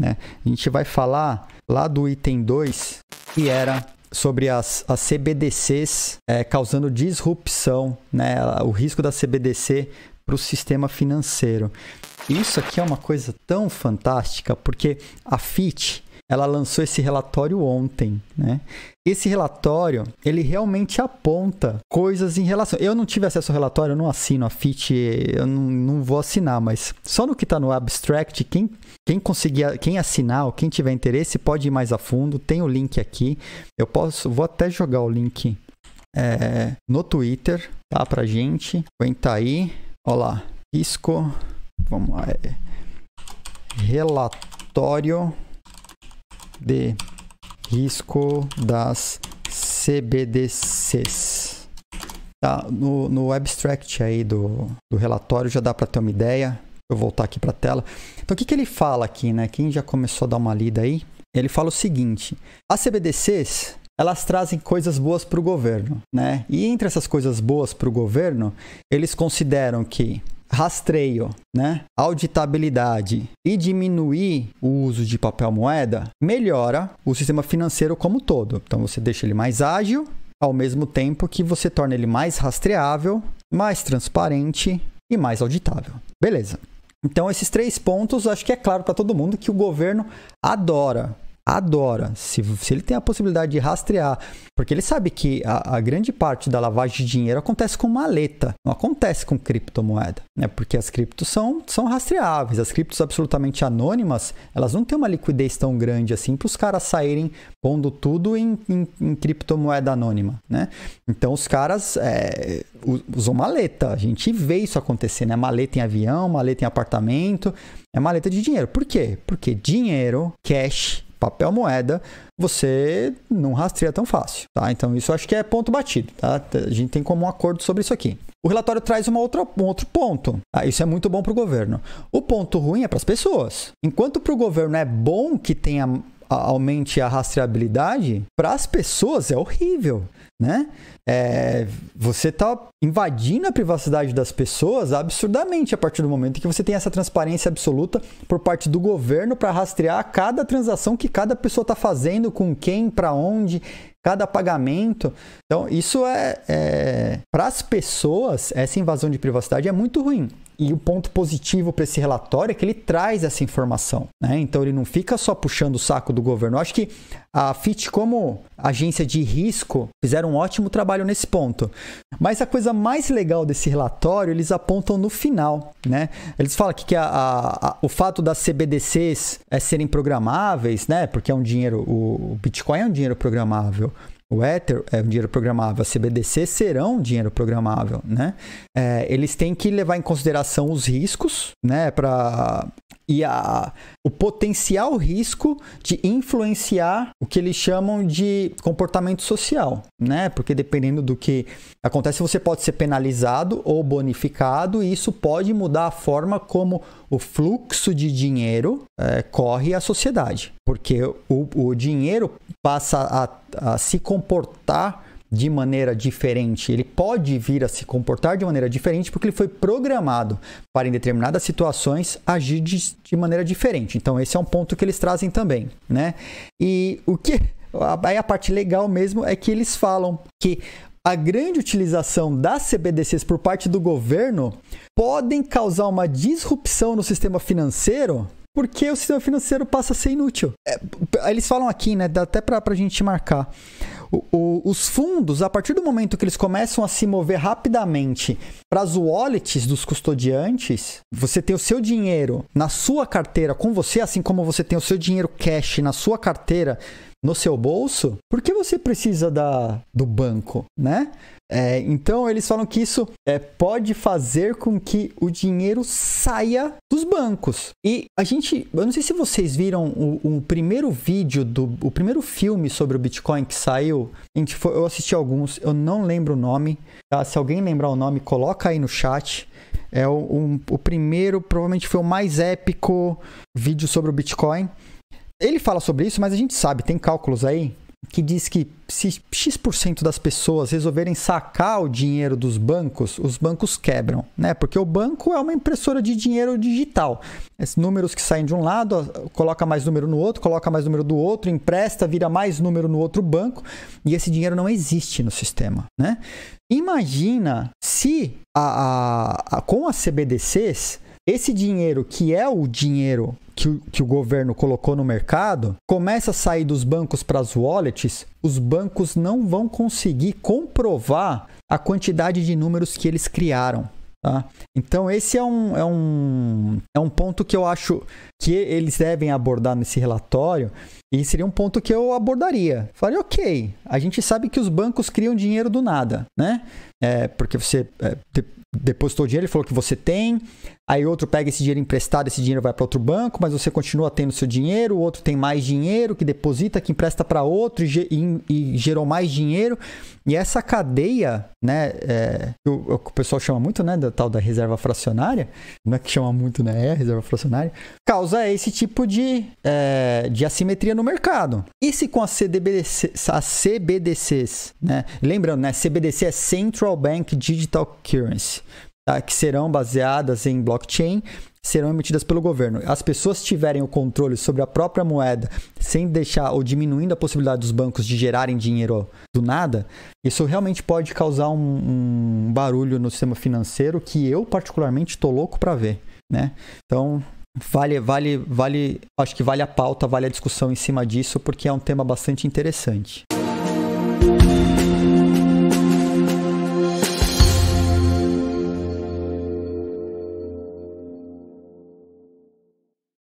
Né? A gente vai falar lá do item 2, que era sobre as, as CBDCs é, causando disrupção, né? o risco da CBDC para o sistema financeiro. Isso aqui é uma coisa tão fantástica, porque a FIT, ela lançou esse relatório ontem, né? Esse relatório, ele realmente aponta coisas em relação. Eu não tive acesso ao relatório, eu não assino a FIT, eu não, não vou assinar, mas só no que está no abstract, quem, quem conseguir, quem assinar ou quem tiver interesse pode ir mais a fundo. Tem o link aqui. Eu posso, vou até jogar o link é, no Twitter, tá? Pra gente. Aguenta aí. Olha lá. Isco. Vamos lá. É, relatório de risco das CBDCs. Tá, no, no abstract aí do, do relatório já dá para ter uma ideia. Eu voltar aqui para a tela. Então, o que, que ele fala aqui, né? Quem já começou a dar uma lida aí? Ele fala o seguinte: as CBDCs elas trazem coisas boas para o governo, né? E entre essas coisas boas para o governo, eles consideram que rastreio, né? auditabilidade e diminuir o uso de papel moeda, melhora o sistema financeiro como todo. Então você deixa ele mais ágil, ao mesmo tempo que você torna ele mais rastreável, mais transparente e mais auditável. Beleza. Então esses três pontos, acho que é claro para todo mundo que o governo adora adora. Se, se ele tem a possibilidade de rastrear, porque ele sabe que a, a, grande parte da lavagem de dinheiro acontece com maleta, não acontece com criptomoeda, né? Porque as criptos são, são rastreáveis, as criptos absolutamente anônimas, elas não têm uma liquidez tão grande assim para os caras saírem pondo tudo em, em, em, criptomoeda anônima, né? Então os caras é, usam maleta, a gente vê isso acontecer, né? Maleta em avião, maleta em apartamento, é maleta de dinheiro. Por quê? Porque dinheiro, cash, papel moeda, você não rastreia tão fácil, tá? Então isso acho que é ponto batido, tá? A gente tem como um acordo sobre isso aqui. O relatório traz uma outra, um outro ponto. Ah, isso é muito bom para o governo. O ponto ruim é para as pessoas. Enquanto para o governo é bom que tenha aumente a rastreabilidade, para as pessoas é horrível, né? É, você está invadindo a privacidade das pessoas absurdamente a partir do momento que você tem essa transparência absoluta por parte do governo para rastrear cada transação que cada pessoa está fazendo, com quem, para onde, cada pagamento. Então, isso é, é para as pessoas, essa invasão de privacidade é muito ruim. E o ponto positivo para esse relatório é que ele traz essa informação, né? Então ele não fica só puxando o saco do governo. Eu acho que a FIT, como agência de risco, fizeram um ótimo trabalho nesse ponto. Mas a coisa mais legal desse relatório eles apontam no final, né? Eles falam aqui que a, a, a, o fato das CBDCs é serem programáveis, né? Porque é um dinheiro, o, o Bitcoin é um dinheiro programável o Ether é um dinheiro programável, a CBDC serão dinheiro programável, né? É, eles têm que levar em consideração os riscos, né? Pra, e a, o potencial risco de influenciar o que eles chamam de comportamento social, né? Porque dependendo do que acontece, você pode ser penalizado ou bonificado, e isso pode mudar a forma como o fluxo de dinheiro é, corre à sociedade, porque o, o dinheiro passa a a se comportar de maneira diferente. Ele pode vir a se comportar de maneira diferente porque ele foi programado para, em determinadas situações, agir de, de maneira diferente. Então, esse é um ponto que eles trazem também, né? E o que. Aí a parte legal mesmo é que eles falam que a grande utilização das CBDCs por parte do governo podem causar uma disrupção no sistema financeiro porque o sistema financeiro passa a ser inútil. É, eles falam aqui, né? Dá até para a gente marcar. O, o, os fundos, a partir do momento que eles começam a se mover rapidamente para as wallets dos custodiantes, você tem o seu dinheiro na sua carteira com você, assim como você tem o seu dinheiro cash na sua carteira no seu bolso, por que você precisa da, do banco, né? É, então eles falam que isso é, pode fazer com que o dinheiro saia dos bancos. E a gente, eu não sei se vocês viram o, o primeiro vídeo do, o primeiro filme sobre o Bitcoin que saiu. A gente Foi, eu assisti alguns, eu não lembro o nome. Tá? Se alguém lembrar o nome, coloca aí no chat. É o, um, o primeiro, provavelmente foi o mais épico vídeo sobre o Bitcoin. Ele fala sobre isso, mas a gente sabe, tem cálculos aí que diz que se X% das pessoas resolverem sacar o dinheiro dos bancos, os bancos quebram, né? Porque o banco é uma impressora de dinheiro digital. Esses números que saem de um lado, coloca mais número no outro, coloca mais número do outro, empresta, vira mais número no outro banco, e esse dinheiro não existe no sistema, né? Imagina se a, a, a com as CBDCs, esse dinheiro que é o dinheiro que, que o governo colocou no mercado começa a sair dos bancos para as wallets, os bancos não vão conseguir comprovar a quantidade de números que eles criaram. Tá? Então, esse é um, é, um, é um ponto que eu acho que eles devem abordar nesse relatório. E seria um ponto que eu abordaria. Falei, ok, a gente sabe que os bancos criam dinheiro do nada, né? É, porque você é, depositou dinheiro, ele falou que você tem, aí outro pega esse dinheiro emprestado, esse dinheiro vai para outro banco, mas você continua tendo seu dinheiro, o outro tem mais dinheiro, que deposita, que empresta para outro e, e, gerou mais dinheiro. E essa cadeia, né, é, o, é o, pessoal chama muito, né, da tal da reserva fracionária, não é que chama muito, né, é reserva fracionária, causa esse tipo de, é, de assimetria no mercado. E se com a CDBDC, as CBDCs, né, lembrando, né, CBDC é Central Bank Digital Currency, tá? que serão baseadas em blockchain, serão emitidas pelo governo. As pessoas tiverem o controle sobre a própria moeda, sem deixar ou diminuindo a possibilidade dos bancos de gerarem dinheiro do nada, isso realmente pode causar um, um barulho no sistema financeiro que eu particularmente estou louco para ver, né? Então vale, vale, vale, acho que vale a pauta, vale a discussão em cima disso porque é um tema bastante interessante.